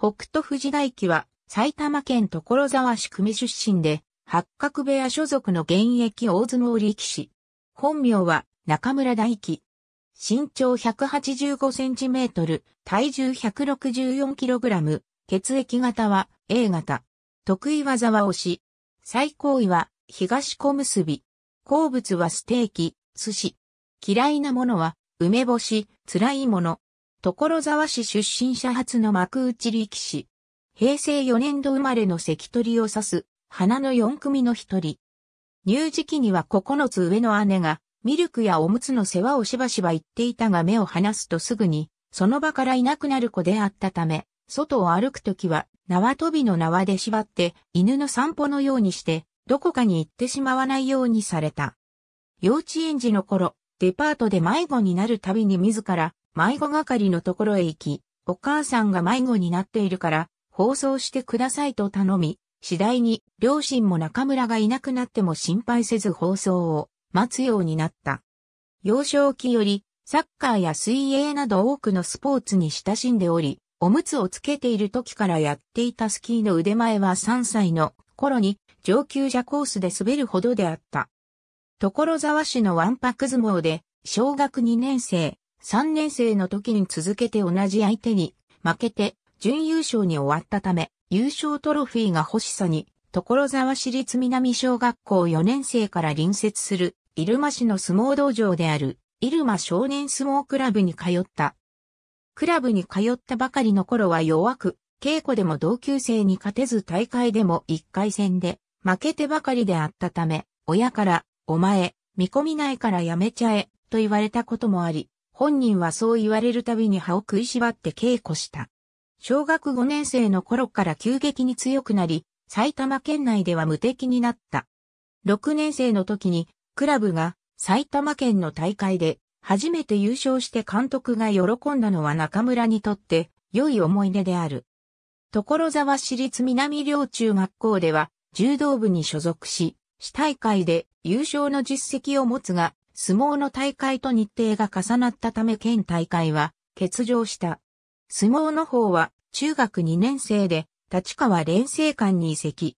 北斗富士大輝は埼玉県所沢市久米出身で、八角部屋所属の現役大相撲力士。本名は中村大輝。身長185センチメートル、体重164キログラム、血液型は A 型。得意技は押し。最高位は東小結び。好物はステーキ、寿司。嫌いなものは梅干し、辛いもの、所沢市出身者初の幕内力士。平成4年度生まれの関取を指す、花の4組の一人。入時期には9つ上の姉が、ミルクやおむつの世話をしばしば言っていたが目を離すとすぐに、その場からいなくなる子であったため、外を歩くときは縄跳びの縄で縛って犬の散歩のようにして、どこかに行ってしまわないようにされた。幼稚園児の頃、デパートで迷子になるたびに自ら迷子係のところへ行き、お母さんが迷子になっているから、放送してくださいと頼み、次第に両親も中村がいなくなっても心配せず放送を待つようになった。幼少期よりサッカーや水泳など多くのスポーツに親しんでおり、おむつをつけている時からやっていたスキーの腕前は3歳の頃に上級者コースで滑るほどであった。所沢市のワンパク相撲で小学2年生、3年生の時に続けて同じ相手に負けて準優勝に終わったため、優勝トロフィーが欲しさに、所沢市立南小学校4年生から隣接する、入間市の相撲道場である、入間少年相撲クラブに通った。クラブに通ったばかりの頃は弱く、稽古でも同級生に勝てず大会でも1回戦で負けてばかりであったため、親から、お前、見込みないからやめちゃえ、と言われたこともあり、本人はそう言われるたびに歯を食いしばって稽古した。小学5年生の頃から急激に強くなり、埼玉県内では無敵になった。6年生の時に、クラブが埼玉県の大会で初めて優勝して監督が喜んだのは中村にとって良い思い出である。所沢市立南両中学校では柔道部に所属し、市大会で優勝の実績を持つが、相撲の大会と日程が重なったため県大会は欠場した。相撲の方は中学2年生で立川連成館に移籍。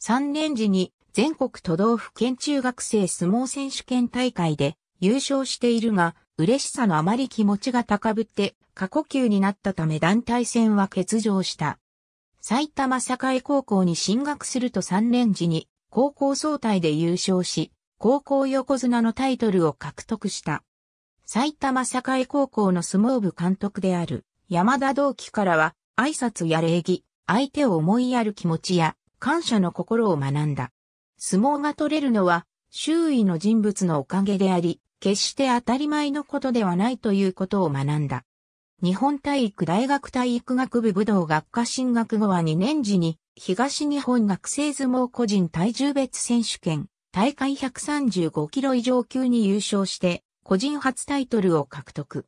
3年時に全国都道府県中学生相撲選手権大会で優勝しているが、嬉しさのあまり気持ちが高ぶって過呼吸になったため団体戦は欠場した。埼玉栄高校に進学すると3年時に高校総体で優勝し、高校横綱のタイトルを獲得した。埼玉栄高校の相撲部監督である山田同期からは挨拶や礼儀、相手を思いやる気持ちや感謝の心を学んだ。相撲が取れるのは周囲の人物のおかげであり、決して当たり前のことではないということを学んだ。日本体育大学体育学部武道学科進学後は2年時に東日本学生相撲個人体重別選手権大会135キロ以上級に優勝して、個人初タイトルを獲得。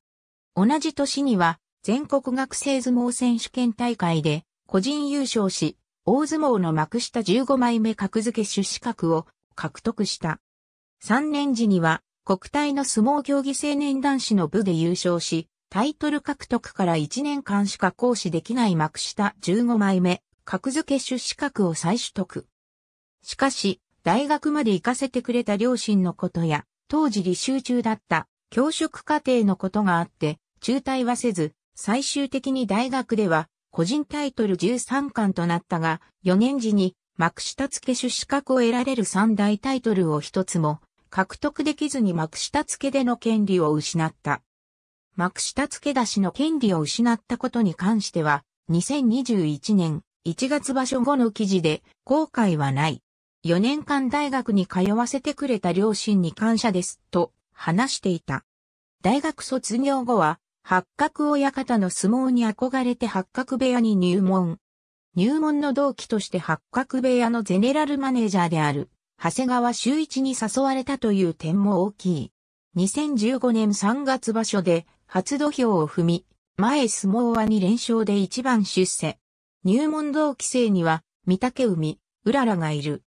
同じ年には、全国学生相撲選手権大会で、個人優勝し、大相撲の幕下15枚目格付け出資格を獲得した。3年時には、国体の相撲競技青年男子の部で優勝し、タイトル獲得から1年間しか行使できない幕下15枚目格付け出資格を再取得。しかし、大学まで行かせてくれた両親のことや、当時履修中だった教職課程のことがあって、中退はせず、最終的に大学では、個人タイトル13巻となったが、4年時に、幕下付け主資格を得られる三大タイトルを一つも、獲得できずに幕下付けでの権利を失った。幕下付け出しの権利を失ったことに関しては、2021年1月場所後の記事で、後悔はない4年間大学に通わせてくれた両親に感謝です、と話していた。大学卒業後は、八角親方の相撲に憧れて八角部屋に入門。入門の同期として八角部屋のゼネラルマネージャーである、長谷川修一に誘われたという点も大きい。2015年3月場所で初土俵を踏み、前相撲は2連勝で一番出世。入門同期生には、三宅海、うららがいる。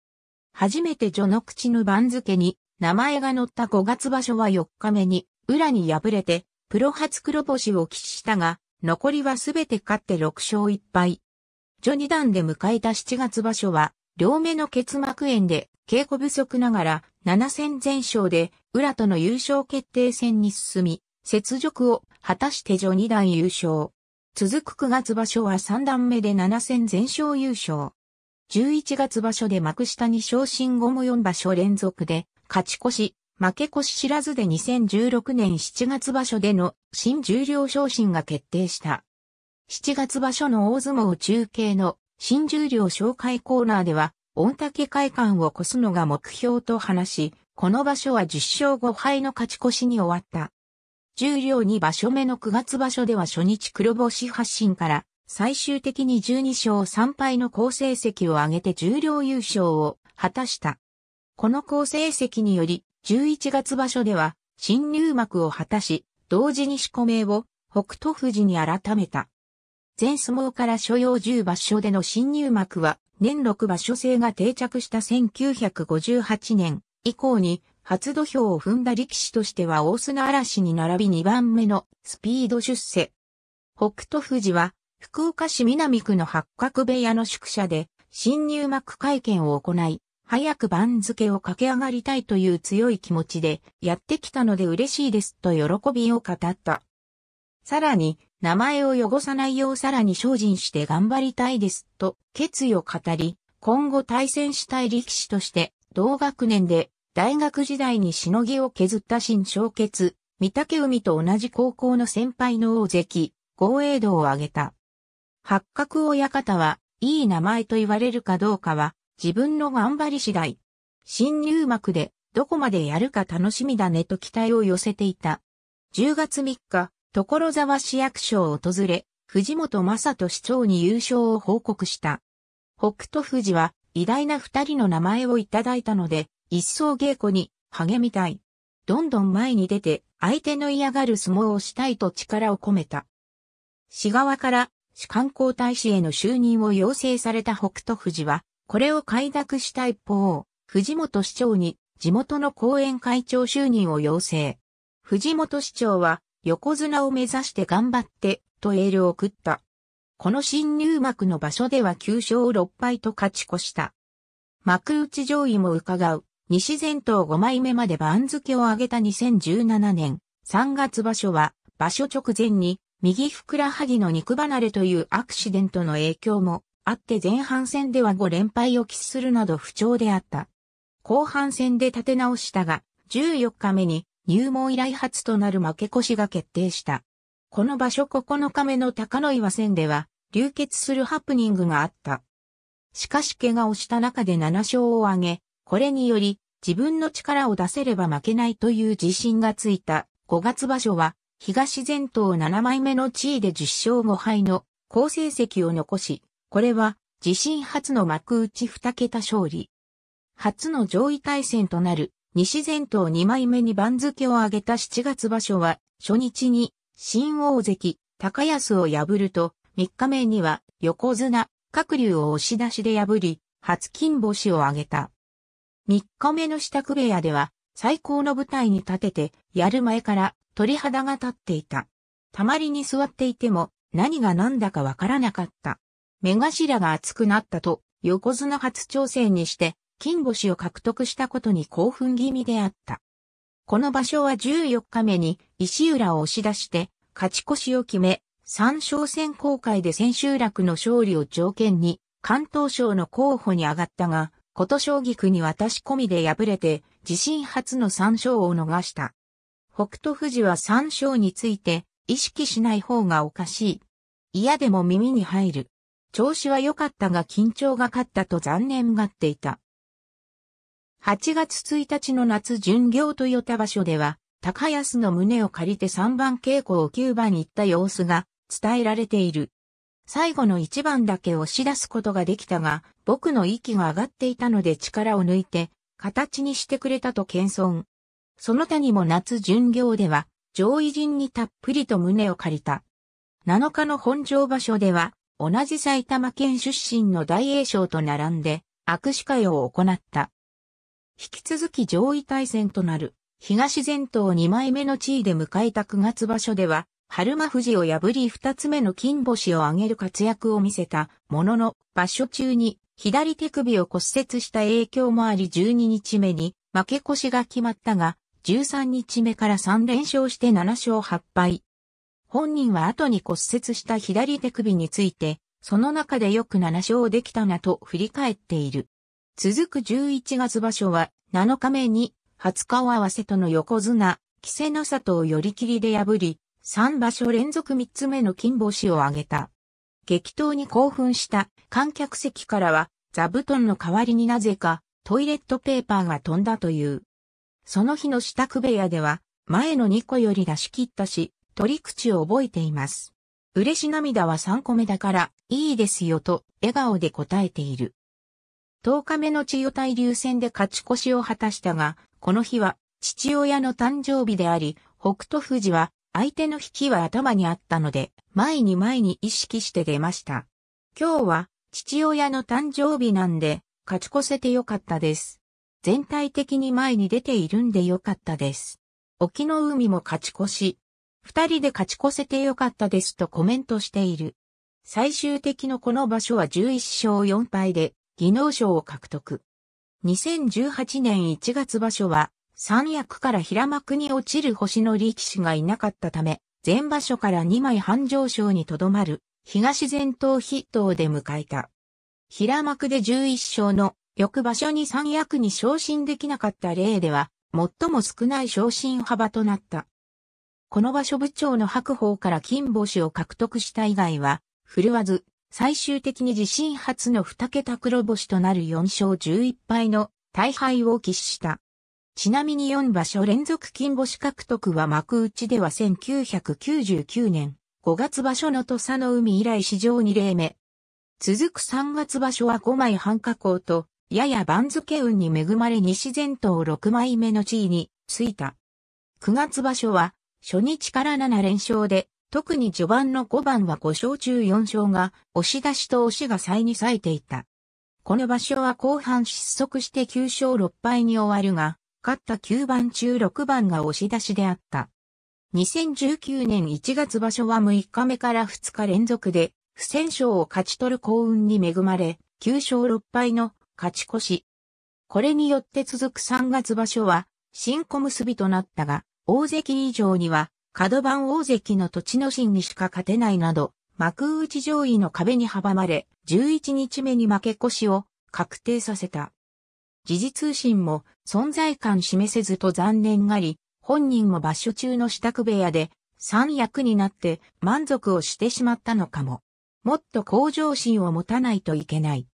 初めて序の口の番付に名前が載った5月場所は4日目に、裏に敗れて、プロ初黒星を喫したが、残りはすべて勝って6勝1敗。序二段で迎えた7月場所は、両目の結膜炎で稽古不足ながら7戦全勝で裏との優勝決定戦に進み、雪辱を果たして序二段優勝。続く9月場所は3段目で7戦全勝優勝。11月場所で幕下に昇進後も4場所連続で、勝ち越し、負け越し知らずで2016年7月場所での新十両昇進が決定した。7月場所の大相撲中継の新十両紹介コーナーでは、御嶽会館を越すのが目標と話し、この場所は10勝5敗の勝ち越しに終わった。十両2場所目の9月場所では初日黒星発進から最終的に12勝3敗の好成績を上げて重量優勝を果たした。この好成績により、11月場所では、新入幕を果たし、同時に四股名を北斗富士に改めた。全相撲から所要10場所での新入幕は、年6場所制が定着した1958年以降に、初土俵を踏んだ力士としては大砂嵐に並び2番目のスピード出世。北斗富士は福岡市南区の八角部屋の宿舎で、新入幕会見を行い、早く番付を駆け上がりたいという強い気持ちで、やってきたので嬉しいですと喜びを語った。さらに、名前を汚さないようさらに精進して頑張りたいですと決意を語り、今後対戦したい力士として同学年で大学時代にしのぎを削った新小傑、三竹海と同じ高校の先輩の大関、豪栄道を挙げた。八角親方は、いい名前と言われるかどうかは、自分の頑張り次第。新入幕で、どこまでやるか楽しみだねと期待を寄せていた。10月3日、所沢市役所を訪れ、藤本正人市長に優勝を報告した。北斗富士は、偉大な二人の名前をいただいたので、一層稽古に励みたい。どんどん前に出て、相手の嫌がる相撲をしたいと力を込めた。市側から主観皇大使への就任を要請された北斗富士は、これを快諾した一方、藤本市長に地元の後援会長就任を要請。藤本市長は横綱を目指して頑張ってとエールを送った。この新入幕の場所では9勝6敗と勝ち越した。幕内上位も伺う、西前頭5枚目まで番付を上げた2017年3月場所は場所直前に右ふくらはぎの肉離れというアクシデントの影響もあって前半戦では5連敗を喫するなど不調であった。後半戦で立て直したが、14日目に入門以来初となる負け越しが決定した。この場所9日目の高野岩戦では、流血するハプニングがあった。しかし怪我をした中で7勝を挙げ、これにより自分の力を出せれば負けないという自信がついた5月場所は東全島7枚目の地位で10勝5敗の好成績を残し、これは自身初の幕内2桁勝利。初の上位対戦となる西全島2枚目に番付を上げた7月場所は初日に新大関高安を破ると3日目には横綱各竜を押し出しで破り初金星を挙げた。3日目の支度部屋では最高の舞台に立てて、やる前から鳥肌が立っていた。たまりに座っていても何が何だかわからなかった。目頭が熱くなったと、横綱初挑戦にして、金星を獲得したことに興奮気味であった。この場所は14日目に石浦を押し出して、勝ち越しを決め、三勝戦公開で千秋楽の勝利を条件に、関東省の候補に上がったが、琴将棋区に渡し込みで敗れて、自身初の参勝を逃した。北斗富士は3勝について意識しない方がおかしい。嫌でも耳に入る。調子は良かったが緊張が勝ったと残念がっていた。8月1日の夏巡業と与田場所では、高安の胸を借りて3番稽古を9番に行った様子が伝えられている。最後の1番だけ押し出すことができたが、僕の息が上がっていたので力を抜いて形にしてくれたと謙遜。その他にも夏巡業では、上位陣にたっぷりと胸を借りた。7日の本場場所では、同じ埼玉県出身の大栄翔と並んで、握手会を行った。引き続き上位対戦となる、東前頭2枚目の地位で迎えた9月場所では、春馬富士を破り二つ目の金星を挙げる活躍を見せたものの、場所中に左手首を骨折した影響もあり12日目に負け越しが決まったが、13日目から3連勝して7勝8敗。本人は後に骨折した左手首について、その中でよく7勝できたなと振り返っている。続く11月場所は7日目に20日を合わせとの横綱、稀勢の里を寄り切りで破り、3場所連続3つ目の金星を挙げた。激闘に興奮した観客席からは座布団の代わりになぜかトイレットペーパーが飛んだという。その日の支度部屋では前の2個より出し切ったし、取り口を覚えています。嬉し涙は3個目だからいいですよと笑顔で答えている。10日目の千代大流戦で勝ち越しを果たしたが、この日は父親の誕生日であり、北斗富士は相手の引きは頭にあったので、前に前に意識して出ました。今日は、父親の誕生日なんで、勝ち越せてよかったです。全体的に前に出ているんでよかったです。沖の海も勝ち越し。二人で勝ち越せてよかったですとコメントしている。最終的のこの場所は11勝4敗で、技能賞を獲得。2018年1月場所は、三役から平幕に落ちる星の力士がいなかったため、前場所から2枚半上昇にとどまる、東前頭筆頭で迎えた。平幕で11勝の、翌場所に三役に昇進できなかった例では、最も少ない昇進幅となった。この場所部長の白鵬から金星を獲得した以外は、振るわず、最終的に自身初の二桁黒星となる4勝11敗の大敗を喫した。ちなみに4場所連続金星獲得は幕内では1999年5月場所の土佐の海以来史上2例目。続く3月場所は5枚半加工と、やや番付運に恵まれ西前頭6枚目の地位に着いた。9月場所は、初日から7連勝で、特に序盤の5番は5勝中4勝が、押し出しと押しが際に咲いていた。この場所は後半失速して9勝6敗に終わるが、勝った9番中6番が押し出しであった。2019年1月場所は6日目から2日連続で、不戦勝を勝ち取る幸運に恵まれ、9勝6敗の勝ち越し。これによって続く3月場所は、新小結びとなったが、大関以上には、角番大関の土地の神にしか勝てないなど、幕内上位の壁に阻まれ、11日目に負け越しを確定させた。時事通信も存在感示せずと残念がり、本人も場所中の支度部屋で三役になって満足をしてしまったのかも。もっと向上心を持たないといけない。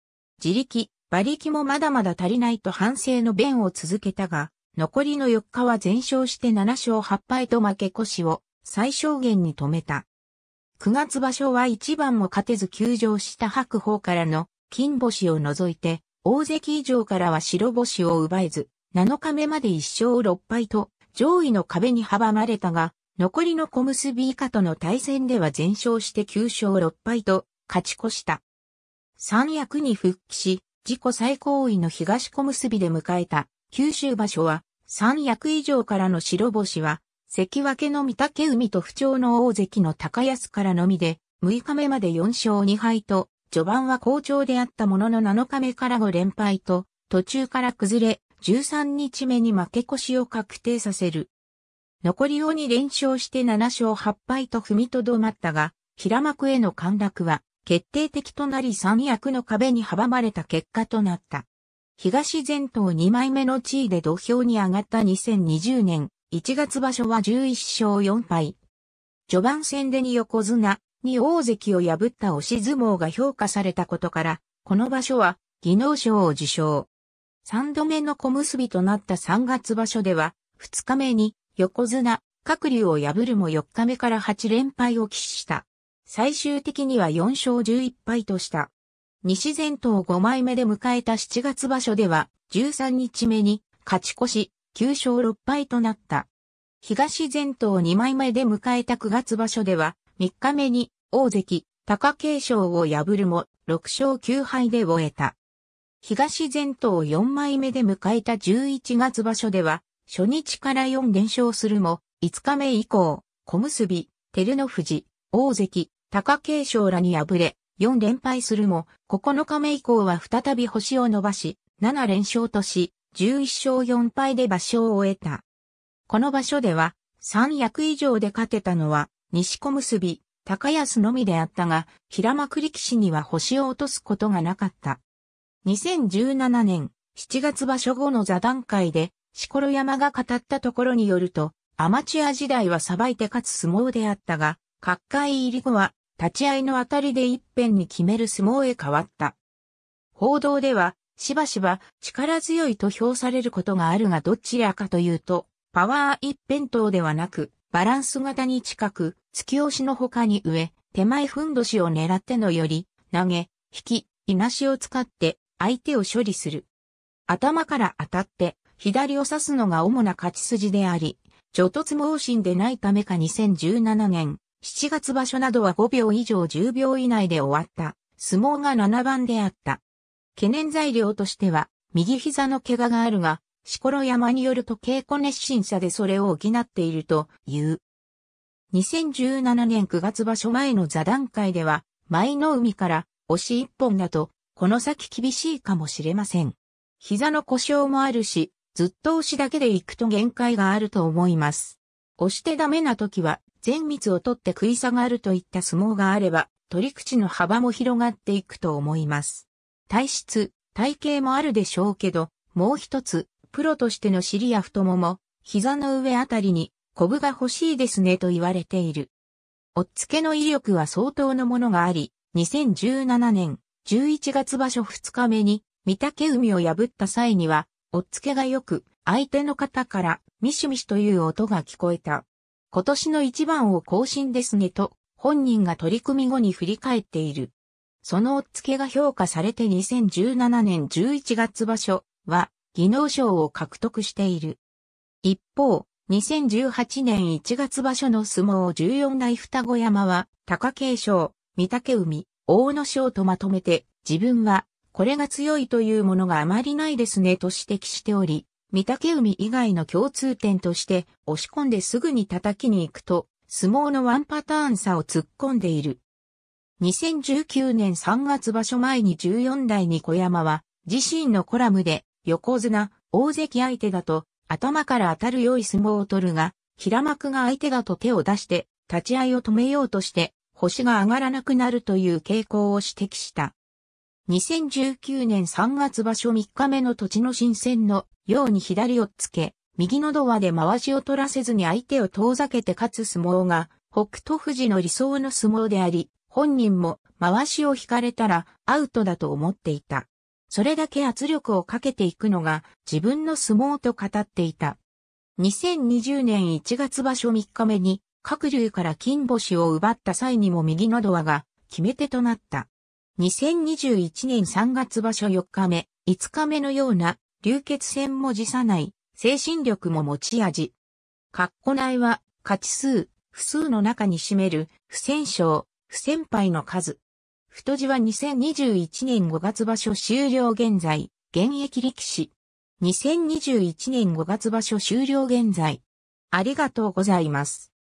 自力、馬力もまだまだ足りないと反省の弁を続けたが、残りの4日は全勝して7勝8敗と負け越しを最小限に止めた。9月場所は一番も勝てず休場した白鵬からの金星を除いて大関以上からは白星を奪えず、7日目まで1勝6敗と、上位の壁に阻まれたが、残りの小結以下との対戦では全勝して9勝6敗と、勝ち越した。三役に復帰し、自己最高位の東小結で迎えた、九州場所は、三役以上からの白星は、関脇の御嶽海と不調の大関の高安からのみで、6日目まで4勝2敗と、序盤は好調であったものの7日目から5連敗と、途中から崩れ、13日目に負け越しを確定させる。残りを2連勝して7勝8敗と踏みとどまったが、平幕への陥落は決定的となり三役の壁に阻まれた結果となった。東前頭2枚目の地位で土俵に上がった2020年1月場所は11勝4敗。序盤戦でに横綱、に大関を破った押し相撲が評価されたことから、この場所は技能賞を受賞。三度目の小結となった三月場所では、二日目に横綱、各竜を破るも四日目から八連敗を喫した。最終的には四勝十一敗とした。西前頭五枚目で迎えた七月場所では、十三日目に勝ち越し、九勝六敗となった。東前頭二枚目で迎えた九月場所では、3日目に大関、貴景勝を破るも、6勝9敗で終えた。東前頭4枚目で迎えた11月場所では、初日から4連勝するも、5日目以降、小結、照ノ富士、大関、貴景勝らに敗れ、4連敗するも、9日目以降は再び星を伸ばし、7連勝とし、11勝4敗で場所を終えた。この場所では、三役以上で勝てたのは、西小結び、高安のみであったが、平幕力士には星を落とすことがなかった。2017年7月場所後の座談会で、四こ山が語ったところによると、アマチュア時代はさばいて勝つ相撲であったが、各界入り後は、立ち合いのあたりで一辺に決める相撲へ変わった。報道では、しばしば力強いと評されることがあるがどちらかというと、パワー一辺倒ではなく、バランス型に近く、突き押しの他に上、手前ふんどしを狙ってのより、投げ、引き、いなしを使って相手を処理する。頭から当たって左を刺すのが主な勝ち筋であり、除突猛進でないためか2017年7月場所などは5秒以上10秒以内で終わった相撲が7番であった。懸念材料としては右膝の怪我があるが、シコロ山によると稽古熱心さでそれを補っているという。2017年9月場所前の座談会では、舞の海から押し一本だと、この先厳しいかもしれません。膝の故障もあるし、ずっと押しだけで行くと限界があると思います。押してダメな時は、全密を取って食い下がるといった相撲があれば、取り口の幅も広がっていくと思います。体質、体型もあるでしょうけど、もう一つ、プロとしての尻や太もも、膝の上あたりに、コブが欲しいですねと言われている。おっつけの威力は相当のものがあり、2017年11月場所2日目に、御嶽海を破った際には、おっつけがよく、相手の方から、ミシュミシュという音が聞こえた。今年の一番を更新ですねと、本人が取り組み後に振り返っている。そのおっつけが評価されて2017年11月場所は、技能賞を獲得している。一方、2018年1月場所の相撲14代双子山は、高景勝、御嶽海、大野賞とまとめて、自分は、これが強いというものがあまりないですねと指摘しており、御嶽海以外の共通点として、押し込んですぐに叩きに行くと、相撲のワンパターン差を突っ込んでいる。2019年3月場所前に14代に小山は、自身のコラムで、横綱、大関相手だと、頭から当たる良い相撲を取るが、平幕が相手だと手を出して、立ち合いを止めようとして、星が上がらなくなるという傾向を指摘した。2019年3月場所3日目の土地の新鮮のように左をつけ、右のドアで回しを取らせずに相手を遠ざけて勝つ相撲が、北斗富士の理想の相撲であり、本人も回しを引かれたらアウトだと思っていた。それだけ圧力をかけていくのが自分の相撲と語っていた。2020年1月場所3日目に、各竜から金星を奪った際にも右のドアが決め手となった。2021年3月場所4日目、5日目のような流血戦も辞さない、精神力も持ち味。カッコ内は、勝ち数、不数の中に占める、不戦勝、不戦敗の数。太字は2021年5月場所終了現在、現役力士。2021年5月場所終了現在。ありがとうございます。